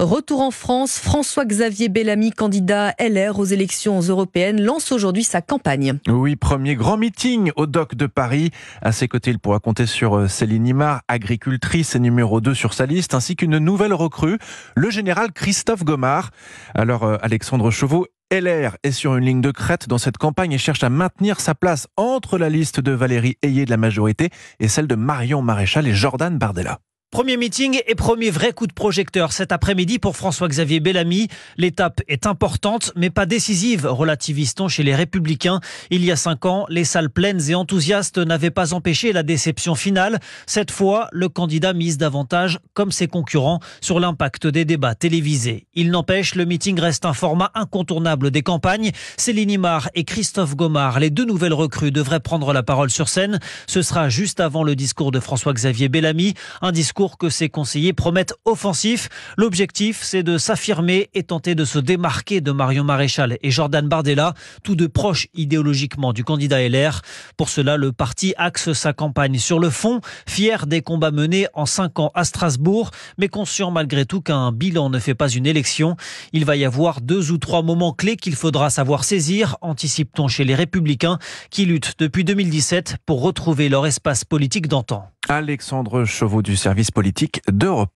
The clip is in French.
Retour en France, François-Xavier Bellamy, candidat LR aux élections européennes, lance aujourd'hui sa campagne. Oui, premier grand meeting au doc de Paris. À ses côtés, il pourra compter sur euh, Céline Imar, agricultrice et numéro 2 sur sa liste, ainsi qu'une nouvelle recrue, le général Christophe Gomard. Alors, euh, Alexandre Chauveau LR est sur une ligne de crête dans cette campagne et cherche à maintenir sa place entre la liste de Valérie Ayé de la majorité et celle de Marion Maréchal et Jordan Bardella. Premier meeting et premier vrai coup de projecteur cet après-midi pour François-Xavier Bellamy. L'étape est importante, mais pas décisive, relativistons chez les Républicains. Il y a cinq ans, les salles pleines et enthousiastes n'avaient pas empêché la déception finale. Cette fois, le candidat mise davantage, comme ses concurrents, sur l'impact des débats télévisés. Il n'empêche, le meeting reste un format incontournable des campagnes. Céline Imar et Christophe Gomard, les deux nouvelles recrues, devraient prendre la parole sur scène. Ce sera juste avant le discours de François-Xavier Bellamy, un discours que ses conseillers promettent offensif. L'objectif, c'est de s'affirmer et tenter de se démarquer de Marion Maréchal et Jordan Bardella, tous deux proches idéologiquement du candidat LR. Pour cela, le parti axe sa campagne sur le fond, fier des combats menés en cinq ans à Strasbourg, mais conscient malgré tout qu'un bilan ne fait pas une élection. Il va y avoir deux ou trois moments clés qu'il faudra savoir saisir, anticipe-t-on chez les Républicains, qui luttent depuis 2017 pour retrouver leur espace politique d'antan. Alexandre Chauveau du service politique d'Europe.